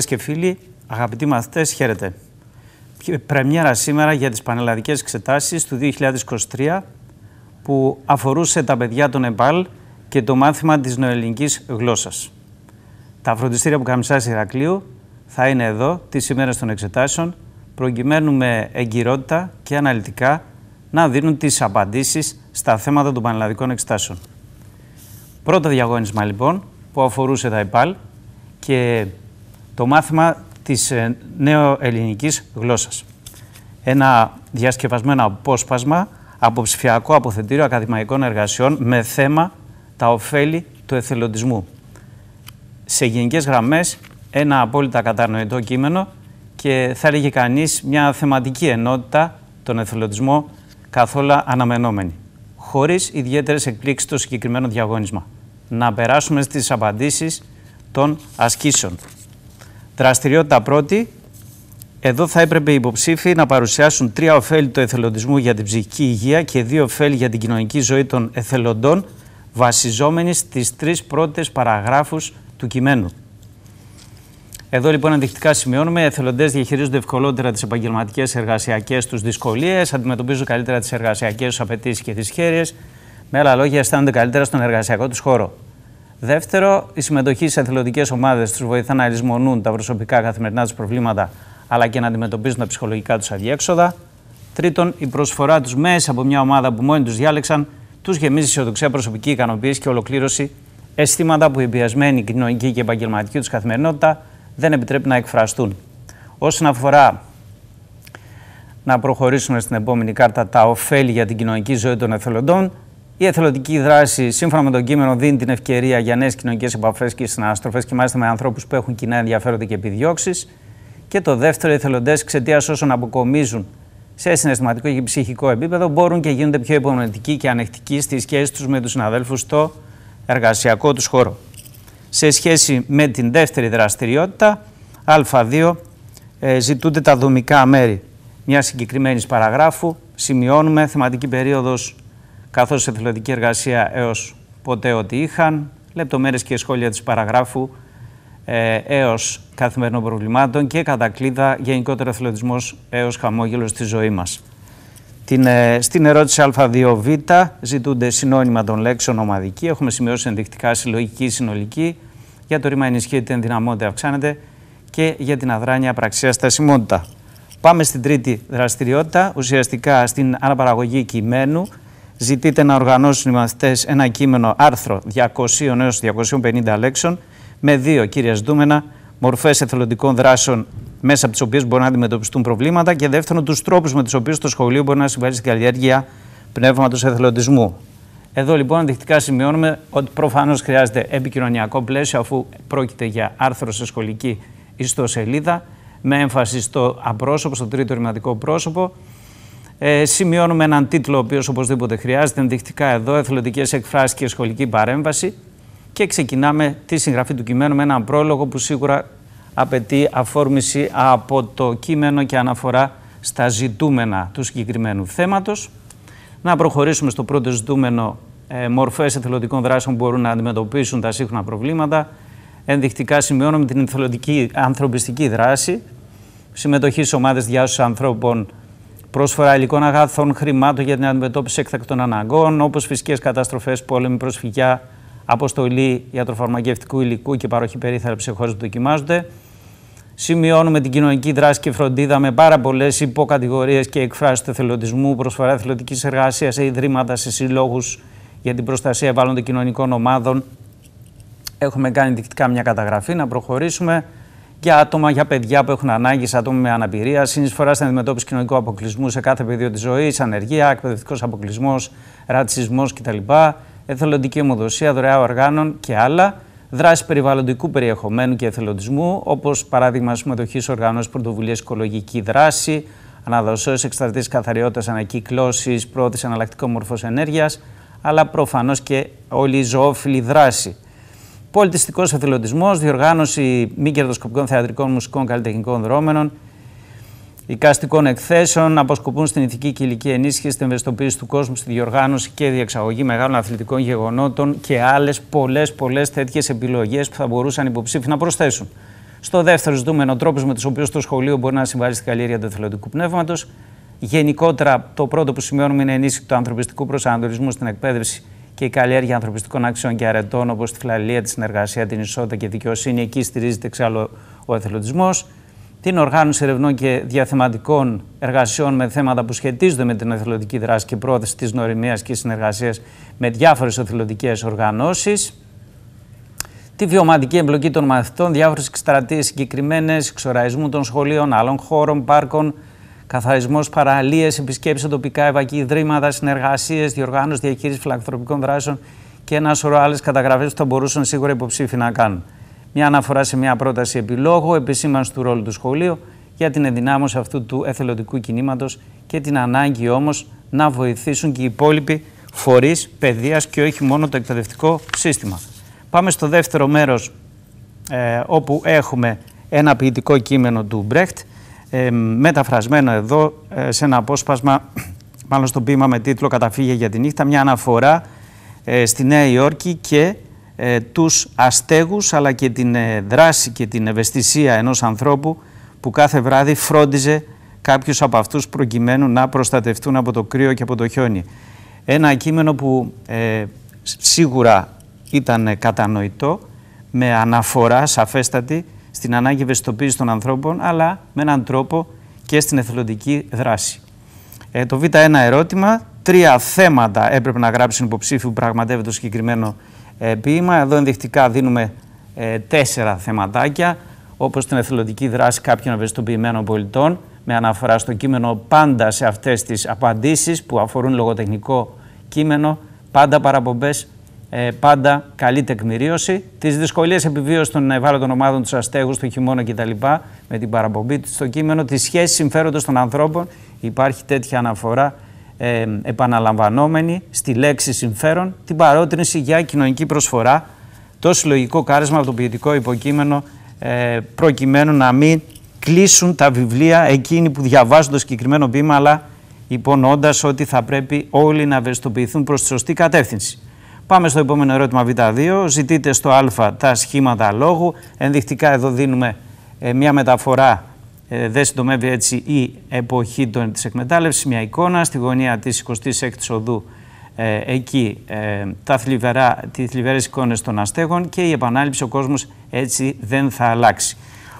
Φίλε και φίλοι, αγαπητοί μαθητές, χαίρετε. Πρεμιέρα σήμερα για τις πανελλαδικές εξετάσεις του 2023 που αφορούσε τα παιδιά των ΕΠΑΛ και το μάθημα της νοελληνική γλώσσας. Τα φροντιστήρια που καμισά Ηρακλείου θα είναι εδώ τις ημέρες των εξετάσεων, προκειμένου με εγκυρότητα και αναλυτικά να δίνουν τις απαντήσεις στα θέματα των πανελλαδικών εξετάσεων. Πρώτο διαγώνισμα λοιπόν που αφορούσε τα ΕΠΑΛ και το μάθημα της ε, νεοελληνικής γλώσσας. Ένα διασκευασμένο απόσπασμα από ψηφιακό αποθετήριο ακαδημαϊκών εργασιών με θέμα τα ωφέλη του εθελοντισμού. Σε γενικές γραμμές ένα απόλυτα κατανοητό κείμενο και θα έλεγε κανείς μια θεματική ενότητα, τον εθελοντισμό, καθόλου αναμενόμενη, χωρίς ιδιαίτερες εκπλήξεις στο συγκεκριμένο διαγώνισμα. Να περάσουμε στις απαντήσεις των ασκήσεων. Δραστηριότητα πρώτη. Εδώ θα έπρεπε οι υποψήφοι να παρουσιάσουν τρία ωφέλη του εθελοντισμού για την ψυχική υγεία και δύο ωφέλη για την κοινωνική ζωή των εθελοντών, βασιζόμενοι στις τρεις πρώτες παραγράφους του κειμένου. Εδώ λοιπόν ενδεικτικά σημειώνουμε: Εθελοντές διαχειρίζονται ευκολότερα τις επαγγελματικές εργασιακές τους δυσκολίες, αντιμετωπίζουν καλύτερα τις εργασιακές τους απαιτήσεις και τις Με άλλα λόγια, αισθάνονται καλύτερα στον εργασιακό τους χώρο. Δεύτερο, η συμμετοχή σε εθελοντικές ομάδες τους βοηθά να λησμονούν τα προσωπικά καθημερινά τους προβλήματα αλλά και να αντιμετωπίζουν τα ψυχολογικά τους αδιέξοδα. Τρίτον, η προσφορά τους μέσα από μια ομάδα που μόνοι τους διάλεξαν τους γεμίζει αισιοδοξία, προσωπική ικανοποίηση και ολοκλήρωση. Αισθήματα που η πιασμένη κοινωνική και επαγγελματική τους καθημερινότητα δεν επιτρέπει να εκφραστούν. Όσον αφορά να προχωρήσουμε στην επόμενη κάρτα τα ωφέλη για την κοινωνική ζωή των εθελοντών, η εθελοντική δράση, σύμφωνα με τον κείμενο, δίνει την ευκαιρία για νέες κοινωνικές επαφές και συνάστροφε και μάλιστα με ανθρώπους που έχουν κοινά ενδιαφέροντα και επιδιώξεις. Και το δεύτερο, οι εθελοντές εξαιτίας όσων αποκομίζουν σε συναισθηματικό και ψυχικό επίπεδο μπορούν και γίνονται πιο υπομονετικοί και ανεκτικοί στις σχέσεις τους με τους συναδέλφους στο εργασιακό τους χώρο. Σε σχέση με την δεύτερη δραστηριότητα, Α2, ε, ζητούνται τα δομικά μέρη μιας συγκεκριμένης παραγράφου. Σημειώνουμε θεματική περίοδος καθώς εθελοντική εργασία έως ποτέ ό,τι είχαν, λεπτομέρειες και σχόλια της παραγράφου ε, έως καθημερινών προβλημάτων και κατακλείδα γενικότερο εθελοντισμός έως χαμόγελος στη ζωή μας. Την, ε, στην ερώτηση α2β ζητούνται συνώνυμα των λέξεων ομαδική. Έχουμε σημειώσει ενδεικτικά συλλογική, συνολική. Για το ρήμα ενισχύεται, ενδυναμώνεται, αυξάνεται και για την αδράνεια πραξία στασιμότητα. Πάμε στην τρίτη δραστηριότητα, ουσιαστικά στην αναπαραγωγή κειμένου. Ζητείτε να οργανώσουν οι μαθητές ένα κείμενο άρθρο 200 έως 250 λέξεων με δύο κύρια δούμενα μορφές εθελοντικών δράσεων μέσα από τις οποίες μπορούν να αντιμετωπιστούν προβλήματα και δεύτερον τους τρόπους με τους οποίους το σχολείο μπορεί να συμβάλλει στην καλλιέργεια πνεύματος εθελοντισμού. Εδώ λοιπόν αντικτικά σημειώνουμε ότι προφανώς χρειάζεται επικοινωνιακό πλαίσιο αφού πρόκειται για άρθρο σε σχολική ιστοσελίδα με έμφαση στο απρόσωπο, στο τρίτο ρηματικό πρόσωπο, ε, σημειώνουμε έναν τίτλο ο οποίος οπωσδήποτε χρειάζεται ενδεικτικά εδώ, εθελοντικές εκφράσεις και σχολική παρέμβαση. Και ξεκινάμε τη συγγραφή του κειμένου με έναν πρόλογο που σίγουρα απαιτεί αφόρμηση από το κείμενο και αναφορά στα ζητούμενα του συγκεκριμένου θέματος. Να προχωρήσουμε στο πρώτο ζητούμενο ε, μορφές εθελοντικών δράσεων που μπορούν να αντιμετωπίσουν τα σύγχρονα προβλήματα. Ενδεικτικά σημειώνουμε την εθελοντική ανθρωπιστική δράση, συμμετοχή σε ομάδες διάσωσης ανθρώπων πρόσφορα υλικών αγαθών, χρημάτων για την αντιμετώπιση έκτακτων αναγκών, όπως φυσικές καταστροφές, πόλεμοι, προσφυγιά, αποστολή ιατροφαρμακευτικού υλικού και παροχή περίθαλψη χώρες που δοκιμάζονται. Σημειώνουμε την κοινωνική δράση και φροντίδα με πάρα πολλές υποκατηγορίες και εκφράσεις του εθελοντισμού, προσφορά εθελοντικής εργασίας σε ιδρύματα, σε συλλόγους για την προστασία ευάλωτων κοινωνικών ομάδων. Έχουμε κάνει δεικτικά μια καταγραφή. Να προχωρήσουμε για άτομα, για παιδιά που έχουν ανάγκη, σε άτομα με αναπηρία, συνεισφορά στην αντιμετώπιση κοινωνικού αποκλεισμού σε κάθε πεδίο της ζωής, ανεργία, εκπαιδευτικός αποκλεισμός, ρατσισμός κτλ., εθελοντική αιμοδοσία, δωρεά οργάνων και άλλα, δράση περιβαλλοντικού περιεχομένου και εθελοντισμού, όπως παράδειγμα συμμετοχή σε οργανώσει πρωτοβουλίας οικολογική δράση, αναδοσώσει εξτρατή καθαριότητα, ανακύκλωση, πρόθεση εναλλακτικών μορφών ενέργειας, αλλά προφανώς και όλη η ζωόφιλη δράση πολιτιστικός εθελοντισμός, διοργάνωση μη κερδοσκοπικών θεατρικών, μουσικών, καλλιτεχνικών δρόμενων, οικαστικών εκθέσεων, αποσκοπούν στην ηθική και ηλική ενίσχυση, στην ευαισθητοποίηση του κόσμου, στη διοργάνωση και διεξαγωγή μεγάλων αθλητικών γεγονότων και άλλες πολλές πολλές τέτοιες επιλογές που θα μπορούσαν οι υποψήφοι να προσθέσουν. Στο δεύτερο ζητούμενο, τρόπος με τους οποίους το σχολείο μπορεί να συμβάλλει στην καλλιέργεια του εθελοντικού πνεύματος. Γενικότερα, το πρώτο που σημειώνουμε είναι ενίσχυση του ανθρωπιστικού προσανατολισμού στην εκπαίδευση και η καλλιέργεια ανθρωπιστικών άξιων και αρετών όπως τη φιλαλληλία, τη συνεργασία, την ισότητα και δικαιοσύνη. Εκεί στηρίζεται εξάλλου ο εθελοντισμός. Την οργάνωση ερευνών και διαθεματικών εργασιών με θέματα που σχετίζονται με την εθελοντική δράση και πρόθεση της νοημία και συνεργασίας με διάφορες εθελοντικές οργανώσεις. Τη βιωματική εμπλοκή των μαθητών, διάφορες εκστρατείες συγκεκριμένες εξοραϊσμού των σχολείων, άλλων χώρων, πάρκων, Καθαρισμός παραλίες, επισκέψεις τοπικά ευακή ιδρύματα, συνεργασίες, διοργάνωση διαχείριση φιλανθρωπικών δράσεων και ένα σωρό άλλες καταγραφές που θα μπορούσαν σίγουρα υποψήφοι να κάνουν. Μια αναφορά σε μια πρόταση επιλόγου, επισήμανση του ρόλου του σχολείου για την ενδυνάμωση αυτού του εθελοντικού κινήματος και την ανάγκη όμως να βοηθήσουν και οι υπόλοιποι φορείς παιδείας και όχι μόνο το εκπαιδευτικό σύστημα. Πάμε στο δεύτερο μέρος, ε, όπου έχουμε ένα ποιητικό κείμενο του Μπρέχτ μεταφρασμένο εδώ ε, σε ένα απόσπασμα, μάλλον στο ποίημα με τίτλο «Καταφύγει για τη νύχτα», μια αναφορά ε, στη Νέα Υόρκη και ε, τους αστέγους αλλά και την δράση και την ευαισθησία ενός ανθρώπου που κάθε βράδυ φρόντιζε κάποιους από αυτούς προκειμένου να προστατευτούν από το κρύο και από το χιόνι. Ένα κείμενο που σίγουρα ήταν κατανοητό, με αναφορά σαφέστατη στην ανάγκη ευαισθητοποίησης των ανθρώπων, αλλά με έναν τρόπο και στην εθελοντική δράση. Ε, το Β1 ερώτημα. Τρία θέματα έπρεπε να γράψουν υποψήφιου που πραγματεύεται το συγκεκριμένο ε, ποίημα. Εδώ ενδεικτικά δίνουμε ε, τέσσερα θεματάκια, Όπως την εθελοντική δράση κάποιων ευαισθητοποιημένων πολιτών, με αναφορά στο κείμενο πάντα σε αυτές τις απαντήσεις που αφορούν λογοτεχνικό κείμενο, πάντα παραπομπές ε, πάντα καλή τεκμηρίωση. Τις δυσκολίες επιβίωσης των ευάλωτων ομάδων, τους αστέγους, του χειμώνα κτλ. με την παραπομπή του στο κείμενο, τη σχέση συμφέροντος των ανθρώπων. Υπάρχει τέτοια αναφορά ε, επαναλαμβανόμενη στη λέξη συμφέρον, την παρότρινση για κοινωνική προσφορά, το συλλογικό κάρισμα από το ποιητικό υποκείμενο, ε, προκειμένου να μην κλείσουν τα βιβλία εκείνοι που διαβάζουν το συγκεκριμένο ποίημα, αλλά υπονοώντας ότι θα πρέπει όλοι να ευαισθητοποιηθούν προς τη σωστή κατεύθυνση. Πάμε στο επόμενο ερώτημα Β2. Ζητείτε στο Α τα σχήματα λόγου. Ενδεικτικά εδώ δίνουμε ε, μια μεταφορά, ε, δεν συντομεύει έτσι η εποχή των, της εκμετάλλευσης, μια εικόνα στη γωνία της 26ης οδού ε, εκεί τα θλιβερά, τις θλιβερές εικόνες των αστέγων και η επανάληψη ο κόσμος έτσι δεν θα αλλάξει.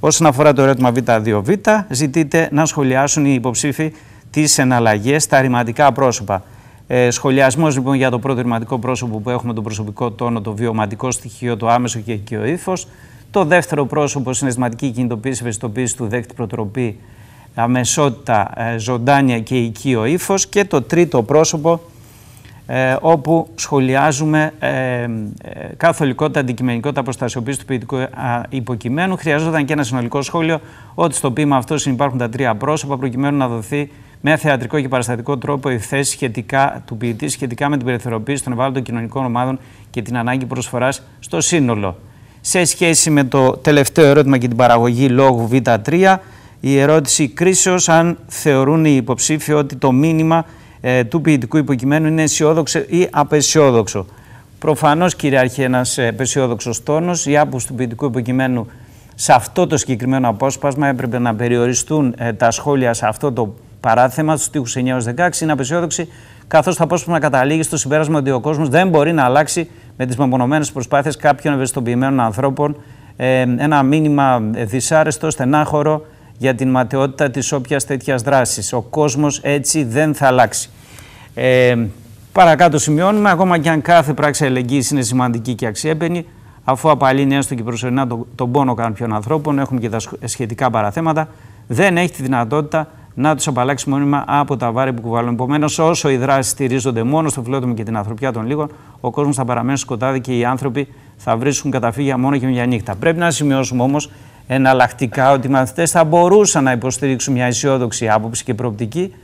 Όσον αφορά το ερώτημα Β2Β, ζητείτε να σχολιάσουν οι υποψήφοι τις εναλλαγές στα ρηματικά πρόσωπα. Ε, Σχολιασμός λοιπόν για το πρώτο πρόσωπο που έχουμε, τον προσωπικό τόνο, το βιωματικό στοιχείο, το άμεσο και οικείο ύφος. Το δεύτερο πρόσωπο, συναισθηματική κινητοποίηση, ευαισθητοποίηση του δέκτη προτροπή, αμεσότητα, ε, ζωντάνια και οικείο ύφος. Και το τρίτο πρόσωπο, ε, όπου σχολιάζουμε ε, ε, καθολικότητα, αντικειμενικότητα, προστασιοποίηση του ποιητικού ε, υποκειμένου. Χρειαζόταν και ένα συνολικό σχόλιο ότι στο πείμα αυτό συνεπάρχουν τα τρία πρόσωπα προκειμένου να δοθεί με θεατρικό και παραστατικό τρόπο θέση σχετικά του ποιητή σχετικά με την περιθωριοποίηση των ευάλωτων κοινωνικών ομάδων και την ανάγκη προσφοράς στο σύνολο. Σε σχέση με το τελευταίο ερώτημα και την παραγωγή λόγου Β3, η ερώτηση κρίσεως αν θεωρούν οι υποψήφοι ότι το μήνυμα ε, του ποιητικού υποκειμένου είναι αισιόδοξο ή απεσιόδοξο. Προφανώς κυριαρχεί ένας ε, απεσιόδοξος τόνος. Η άποψη του ποιητικού υποκειμένου σε αυτό το συγκεκριμένο απόσπασμα έπρεπε να περιοριστούν ε, τα σχόλια σε αυτό το παράθεμα στους τείχου 9 9-16 είναι απεσιόδοξη, καθώς το να καταλήγει στο συμπέρασμα ότι ο κόσμος δεν μπορεί να αλλάξει με τις μεμονωμένες προσπάθειες κάποιων ευαισθητοποιημένων ανθρώπων ε, ένα μήνυμα δυσάρεστο, στενάχωρο για την ματαιότητα της όποιας τέτοιας δράσης. Ο κόσμος έτσι δεν θα αλλάξει. Ε, παρακάτω σημειώνουμε, ακόμα και αν κάθε πράξη αλληλεγγύης είναι σημαντική και αξιέπαινη, αφού απαλύνει έστω και προσωρινά τον πόνο κάποιων ανθρώπων, έχουμε και τα σχετικά παραθέματα, δεν έχει τη δυνατότητα να τους απαλλάξει μόνιμα από τα βάρη που κουβαλούν. Επομένως, όσο οι δράσεις στηρίζονται μόνο στο φιλότιμο και την ανθρωπιά των λίγων, ο κόσμος θα παραμένει σκοτάδι και οι άνθρωποι θα βρίσκουν καταφύγια μόνο και μια νύχτα. Πρέπει να σημειώσουμε όμως εναλλακτικά ότι οι μαθητές θα μπορούσαν να υποστηρίξουν μια αισιόδοξη άποψη και προοπτική,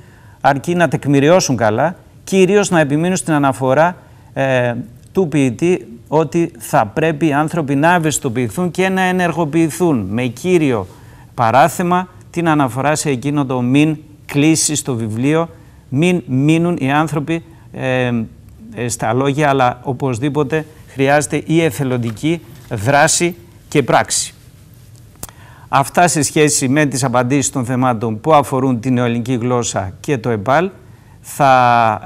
αρκεί να τεκμηριώσουν καλά, κυρίως να επιμείνουν στην αναφορά ε, του ποιητή ότι θα πρέπει οι άνθρωποι να ευαισθητοποιηθούν και να ενεργοποιηθούν με κύριο παράθεμα την αναφορά σε εκείνο το μην κλείσεις στο βιβλίο, μην μείνουν οι άνθρωποι ε, ε, στα λόγια, αλλά οπωσδήποτε χρειάζεται η εθελοντική δράση και πράξη. Αυτά σε σχέση με τις απαντήσεις των θεμάτων που αφορούν την ελληνική γλώσσα και το ΕΠΑΛ. Θα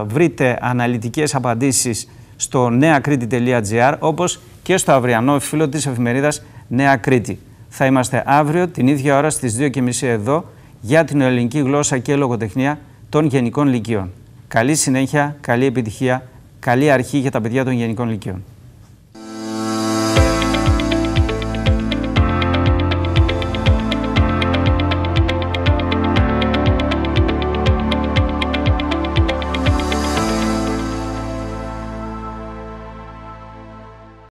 ε, βρείτε αναλυτικές απαντήσεις στο neakriti.gr όπως και στο αυριανό φίλο της εφημερίδας Νέα Κρήτη. Θα είμαστε αύριο την ίδια ώρα στις 2.30 εδώ για την ελληνική γλώσσα και λογοτεχνία των Γενικών Λυκειών. Καλή συνέχεια, καλή επιτυχία, καλή αρχή για τα παιδιά των Γενικών Λυκειών.